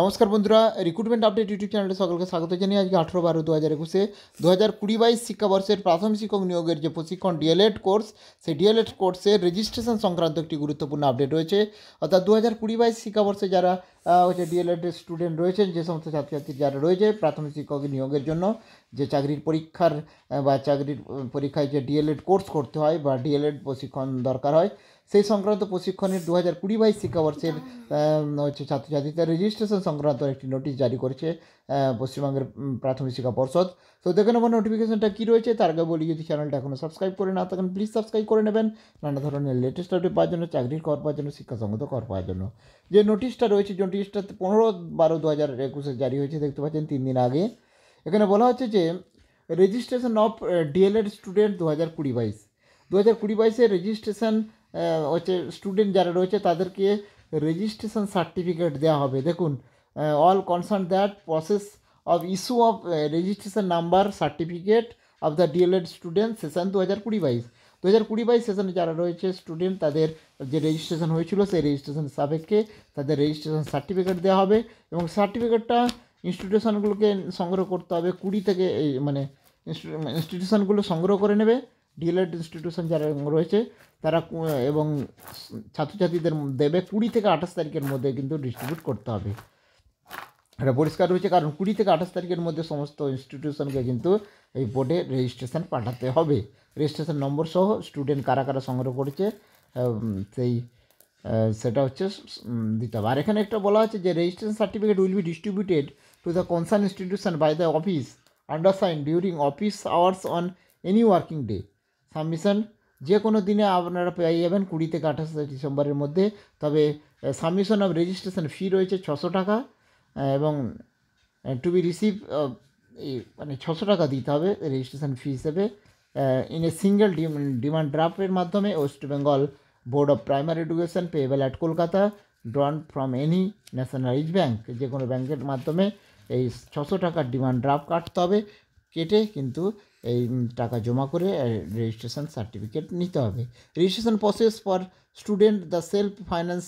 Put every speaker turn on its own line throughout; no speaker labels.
নমস্কার বন্ধুরা recruitment update YouTube চ্যানেলে সকলকে স্বাগত জানিয়ে আজকে আঠেরো বারো দু হাজার একুশে দু হাজার কুড়ি বাইশ শিক্ষাবর্ষের প্রাথমিক শিক্ষক নিয়োগের যে প্রশিক্ষণ ডিএলএড কোর্স সেই ডিএলএড কোর্সের রেজিস্ট্রেশন সংক্রান্ত একটি গুরুত্বপূর্ণ আপডেট রয়েছে অর্থাৎ দু হাজার কুড়ি বাইশ শিক্ষাবর্ষে যারা হচ্ছে ডিএলএড স্টুডেন্ট রয়েছেন যে সমস্ত ছাত্রছাত্রী যারা রয়েছে প্রাথমিক শিক্ষক নিয়োগের জন্য যে চাকরির পরীক্ষার বা চাকরির পরীক্ষায় যে ডিএলএড কোর্স করতে হয় বা ডিএলএড প্রশিক্ষণ দরকার হয় সেই সংক্রান্ত প্রশিক্ষণের দু হাজার কুড়ি বাইশ শিক্ষাবর্ষের হচ্ছে ছাত্রছাত্রীদের রেজিস্ট্রেশন সংক্রান্ত একটি নোটিশ জারি করেছে পশ্চিমবঙ্গের প্রাথমিক শিক্ষা পর্ষদ তো দেখে নেবো নোটিফিকেশনটা কী রয়েছে তার আগে বলি যদি চ্যানেলটা এখনও সাবস্ক্রাইব করে না থাকেন প্লিজ সাবস্ক্রাইব করে নেবেন নানা ধরনের লেটেস্ট আপডেট পাওয়ার জন্য চাকরির কর পাওয়ার জন্য শিক্ষা সংগত পাওয়ার জন্য যে নোটিশটা রয়েছে যেটি पीसटा पंद्रह बारो दो हज़ार एकुशे जारी होते देखते तीन दिन आगे एखे बला हे रेजिस्ट्रेशन अफ डीएलएड स्टूडेंट दो हज़ार कुड़ी बस दो हज़ार कुड़ी बस रेजिस्ट्रेशन हो स्टूडेंट जरा है तरह के रेजिस्ट्रेशन सार्टिफिट दे देख all concern that process of issue of registration number certificate of the DLEd student session दो हज़ार कुड़ी बस দু হাজার কুড়ি বাইশ সেশনে যারা রয়েছে স্টুডেন্ট তাদের যে রেজিস্ট্রেশন হয়েছিল সেই রেজিস্ট্রেশন সাপেক্ষে তাদের রেজিস্ট্রেশন সার্টিফিকেট দেওয়া হবে এবং সার্টিফিকেটটা ইনস্টিটিউশনগুলোকে সংগ্রহ করতে হবে কুড়ি থেকে এই মানে ইনস্টিটিউশনগুলো মানে সংগ্রহ করে নেবে ডিএলএড ইনস্টিটিউশন e যারা রয়েছে তারা এবং ছাত্রছাত্রীদের দেবে কুড়ি থেকে আঠাশ তারিখের মধ্যে কিন্তু ডিস্ট্রিবিউট করতে হবে এটা পরিষ্কার রয়েছে কারণ কুড়ি থেকে আঠাশ তারিখের মধ্যে সমস্ত ইনস্টিটিউশনকে কিন্তু এই বোর্ডে রেজিস্ট্রেশন পাঠাতে হবে রেজিস্ট্রেশন নম্বর সহ স্টুডেন্ট কারা কারা সংগ্রহ করেছে সেই সেটা হচ্ছে দিতে হবে আর এখানে একটা বলা আছে যে registration certificate will be distributed to the concern institution by the office undersign during office hours on any working day submission যে কোনো দিনে আপনারা পেয়ে যাবেন কুড়ি থেকে আঠাশ ডিসেম্বরের মধ্যে তবে সাবমিশন অফ রেজিস্ট্রেশন ফি রয়েছে ছশো টাকা এবং টু বি রিসিভ মানে ছশো টাকা দিতে হবে রেজিস্ট্রেশন ফি হিসেবে ইন এ সিঙ্গেল ডিমান্ড ড্রাফটের মাধ্যমে West Bengal board of primary education payable at Kolkata drawn from any nationalize bank যে কোনো ব্যাংকের মাধ্যমে এই ছশো টাকার ডিমান্ড ড্রাফট কাটতে হবে কেটে কিন্তু এই টাকা জমা করে রেজিস্ট্রেশন সার্টিফিকেট নিতে হবে registration process for student the self finance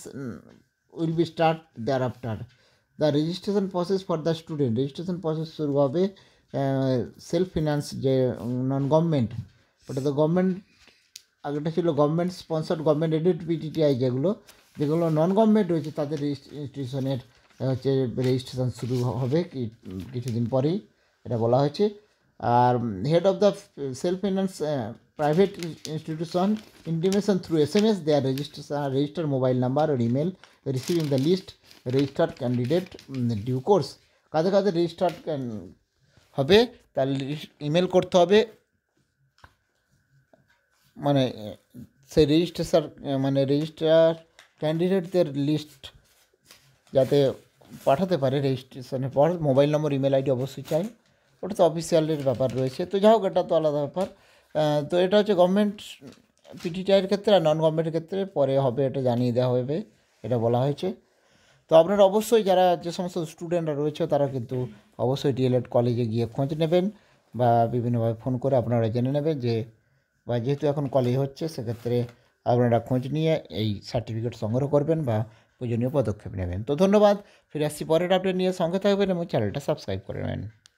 will be start there after the registration process for the student registration process শুরু হবে সেলফ ফিনান্স যে নন গভর্নমেন্ট ওটা তো গভর্নমেন্ট আগেটা ছিল government sponsored government aided PTTI যেগুলো যেগুলো নন গভর্নমেন্ট রয়েছে তাদের ইনস্টিটিউশনের হচ্ছে রেজিস্ট্রেশন শুরু হবে কিছুদিন পরেই এটা বলা হয়েছে আর head of the self finance private institution intimation through SMS their registration uh, registered mobile number or email receiving the list registered candidate due course কাদের কাদের রেজিস্টার্ড হবে তার ইমেল করতে হবে মানে সেই রেজিস্ট্রেশন মানে রেজিস্ট্রার ক্যান্ডিডেটদের লিস্ট যাতে পাঠাতে পারে রেজিস্ট্রেশনের পর মোবাইল নম্বর ইমেল আইডি অবশ্যই চাই ওটা তো অফিসিয়ালের ব্যাপার রয়েছে তো যাই হোক এটা তো আলাদা ব্যাপার তো এটা হচ্ছে গভর্নমেন্ট পিটিটাইয়ের ক্ষেত্রে আর নন গভর্নমেন্টের ক্ষেত্রে পরে হবে এটা জানিয়ে দেওয়া হবে এটা বলা হয়েছে তো আপনারা অবশ্যই যারা যে সমস্ত স্টুডেন্টরা রয়েছে তারা কিন্তু অবশ্যই ডিএলএড কলেজে গিয়ে খোঁজ নেবেন বা বিভিন্নভাবে ফোন করে আপনারা জেনে নেবেন যে বা যেহেতু এখন কলেজ হচ্ছে সেক্ষেত্রে আপনারা খোঁজ নিয়ে এই সার্টিফিকেট সংগ্রহ করবেন বা প্রয়োজনীয় পদক্ষেপ নেবেন তো ধন্যবাদ ফিরে আসছি পরের আপডেট নিয়ে সঙ্গে থাকবেন এবং চ্যানেলটা সাবস্ক্রাইব করে নেবেন